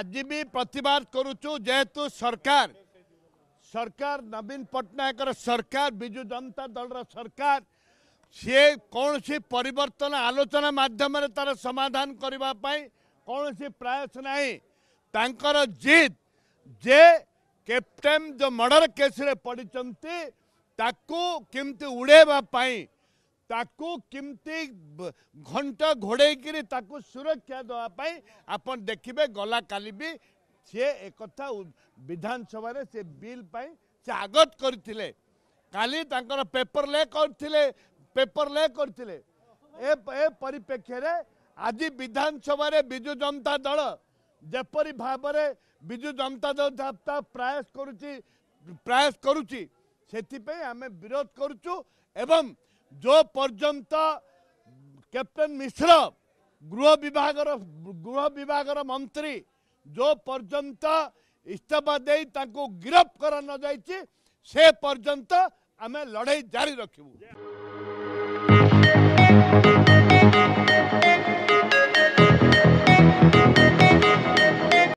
আজি বি প্রতবাদ করুছু যেহেতু সরকার সরকার নবীন পট্টনাকর সরকার বিজু জনতা দলর সরকার সি কৌশি পরিবর্তন আলোচনা মাধ্যমে তার সমাধান করা কৌশি প্রয়াস নাই তাঁকর জিদ যে ক্যাপ্টেন যে মর্ডর কেস্রে পড়ছেন তাকে কমিটি উড়াইবা ତାକୁ କେମିତି ଘଣ୍ଟ ଘୋଡ଼େଇକିରି ତାକୁ ସୁରକ୍ଷା ଦେବା ପାଇଁ ଆପଣ ଦେଖିବେ ଗଲାକାଲି ବି ସିଏ ଏକଥା ବିଧାନସଭାରେ ସେ ବିଲ୍ ପାଇଁ ସେ ଆଗତ କରିଥିଲେ କାଲି ତାଙ୍କର ପେପର ଲେ କରିଥିଲେ ପେପର ଲେ କରିଥିଲେ ଏ ଏ ପରିପ୍ରେକ୍ଷୀରେ ଆଜି ବିଧାନସଭାରେ ବିଜୁ ଜନତା ଦଳ ଯେପରି ଭାବରେ ବିଜୁ ଜନତା ଦଳ ତା ପ୍ରୟାସ କରୁଛି ପ୍ରୟାସ କରୁଛି ସେଥିପାଇଁ ଆମେ ବିରୋଧ କରୁଛୁ ଏବଂ जो পর্যন্ত ক্যাপ্টেন মিশ্র গৃহ বিভাগর গৃহ বিভাগর মন্ত্রী যে পর্যন্ত ইস্তফা দিয়ে তাঁকু গিরফ করা নযাইছি সে পর্যন্ত আমি লড়াই জারি রাখবু